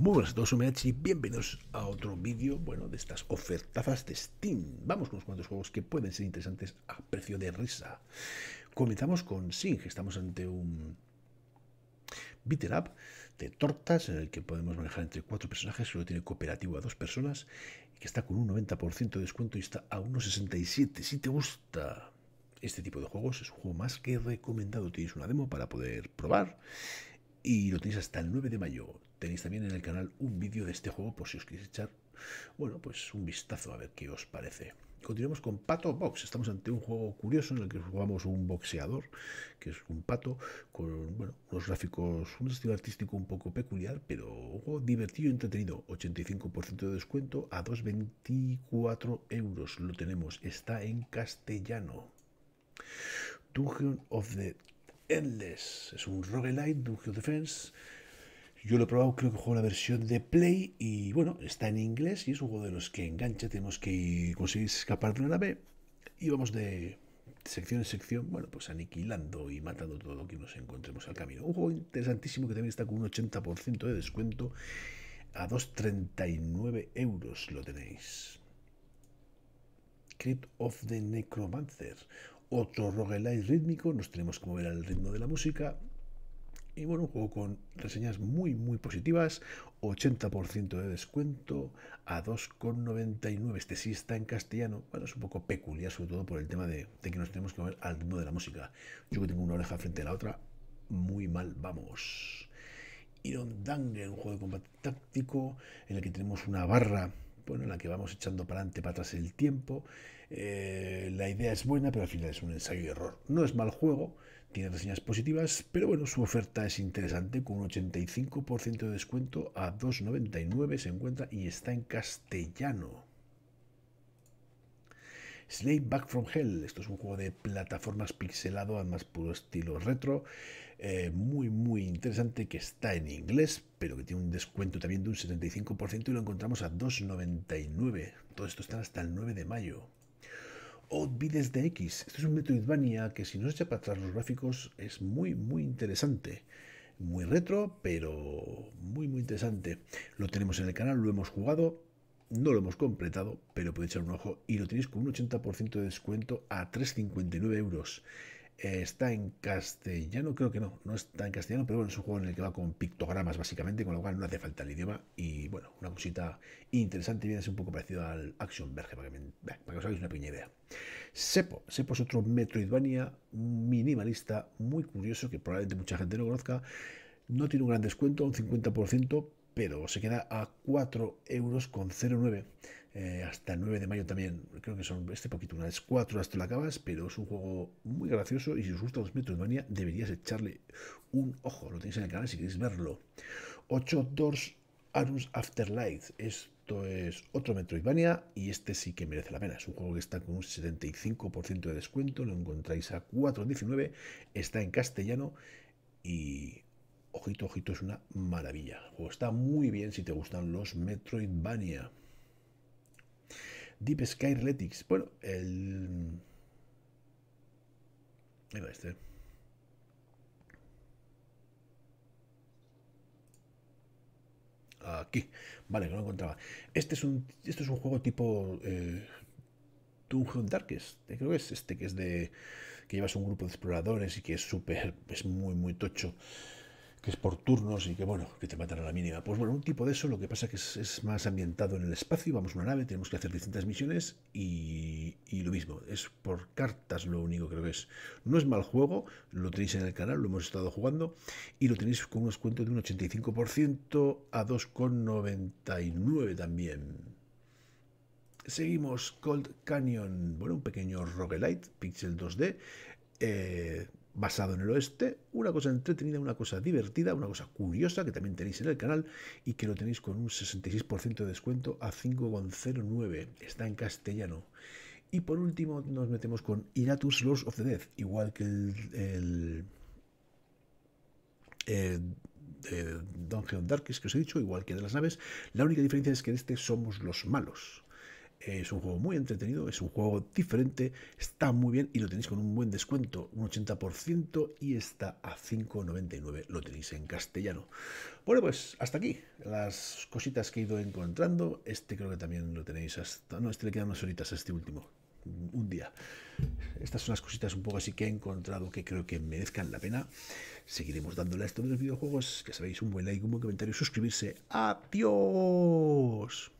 Muy buenas a todos, soy y bienvenidos a otro vídeo, bueno, de estas ofertazas de Steam. Vamos con unos cuantos juegos que pueden ser interesantes a precio de risa. Comenzamos con Sing, estamos ante un beater up de tortas en el que podemos manejar entre cuatro personajes, solo tiene cooperativo a dos personas, que está con un 90% de descuento y está a unos 1,67. Si te gusta este tipo de juegos, es un juego más que recomendado. Tienes una demo para poder probar y lo tienes hasta el 9 de mayo. Tenéis también en el canal un vídeo de este juego por si os queréis echar, bueno, pues un vistazo a ver qué os parece. Continuamos con Pato Box. Estamos ante un juego curioso en el que jugamos un boxeador, que es un pato con bueno, unos gráficos, un estilo artístico un poco peculiar, pero un divertido y entretenido. 85% de descuento a 2,24 euros. Lo tenemos. Está en castellano. Dungeon of the Endless. Es un roguelite, Dungeon Defense yo lo he probado, creo que juego la versión de Play y bueno, está en inglés y es un juego de los que engancha, tenemos que conseguir escapar de una nave y vamos de sección en sección, bueno, pues aniquilando y matando todo lo que nos encontremos al camino. Un juego interesantísimo que también está con un 80% de descuento a 2,39 euros lo tenéis. Crypt of the Necromancer, otro roguelite rítmico, nos tenemos que mover al ritmo de la música y bueno, un juego con reseñas muy, muy positivas. 80% de descuento a 2,99. Este sí está en castellano. Bueno, es un poco peculiar, sobre todo por el tema de, que nos tenemos que mover al ritmo de la música. Yo que tengo una oreja frente a la otra, muy mal vamos. Iron Dangle, un juego de combate táctico en el que tenemos una barra bueno, en la que vamos echando para adelante, para atrás el tiempo. Eh, la idea es buena, pero al final es un ensayo y error. No es mal juego, tiene reseñas positivas, pero bueno, su oferta es interesante con un 85% de descuento a 2,99 se encuentra y está en castellano. Slave Back from Hell. Esto es un juego de plataformas pixelado además puro estilo retro. Eh, muy, muy interesante que está en inglés, pero que tiene un descuento también de un 75% y lo encontramos a 2,99. Todo esto está hasta el 9 de mayo olvides de X. esto es un Metroidvania que si nos echa para atrás los gráficos es muy, muy interesante. Muy retro, pero muy, muy interesante. Lo tenemos en el canal, lo hemos jugado, no lo hemos completado, pero podéis echar un ojo y lo tenéis con un 80% de descuento a 3,59 euros está en castellano, creo que no, no está en castellano, pero bueno, es un juego en el que va con pictogramas básicamente, con lo cual no hace falta el idioma. Y bueno, una cosita interesante, viene a ser un poco parecido al Action Verge, para, para que, os hagáis una pequeña idea. Sepo, Sepo es otro Metroidvania minimalista, muy curioso, que probablemente mucha gente no conozca. No tiene un gran descuento, un 50%, pero se queda a 4 euros con 0,9 eh, hasta el 9 de mayo también. Creo que son este poquito, una vez 4 hasta la acabas, pero es un juego muy gracioso y si os gusta los Metroidvania deberías echarle un ojo. Lo tenéis en el canal si queréis verlo. 8 Doors Afterlight. Esto es otro Metroidvania y este sí que merece la pena. Es un juego que está con un 75% de descuento, lo encontráis a 4.19, está en castellano y ojito, ojito, es una maravilla. juego está muy bien si te gustan los Metroidvania. Deep Sky Reletics. Bueno, el. este. Aquí. Vale, no lo encontraba. Este es un, este es un juego tipo. Eh, Dungeon Darkest. Eh, creo que es este que es de. que llevas un grupo de exploradores y que es súper. es muy, muy tocho que es por turnos y que, bueno, que te matan a la mínima. Pues bueno, un tipo de eso, lo que pasa es que es, más ambientado en el espacio, vamos a una nave, tenemos que hacer distintas misiones y, y, lo mismo, es por cartas lo único creo que es. No es mal juego, lo tenéis en el canal, lo hemos estado jugando y lo tenéis con unos descuento de un 85% a 2,99 también. Seguimos Cold Canyon, bueno, un pequeño roguelite, pixel 2D. Eh, basado en el oeste, una cosa entretenida, una cosa divertida, una cosa curiosa que también tenéis en el canal y que lo tenéis con un 66% de descuento a 5,09. Está en castellano. Y por último nos metemos con Iratus Lords of the Dead, igual que el, el eh, eh Darkes que os he dicho, igual que de las naves. La única diferencia es que en este somos los malos. Es un juego muy entretenido, es un juego diferente, está muy bien y lo tenéis con un buen descuento, un 80% y está a 5,99. Lo tenéis en castellano. Bueno, pues hasta aquí las cositas que he ido encontrando. Este creo que también lo tenéis hasta... No, este le quedan unas horitas a este último. Un día. Estas son las cositas un poco así que he encontrado que creo que merezcan la pena. Seguiremos dándole a esto los videojuegos. Que sabéis, un buen like, un buen comentario, suscribirse. ¡Adiós!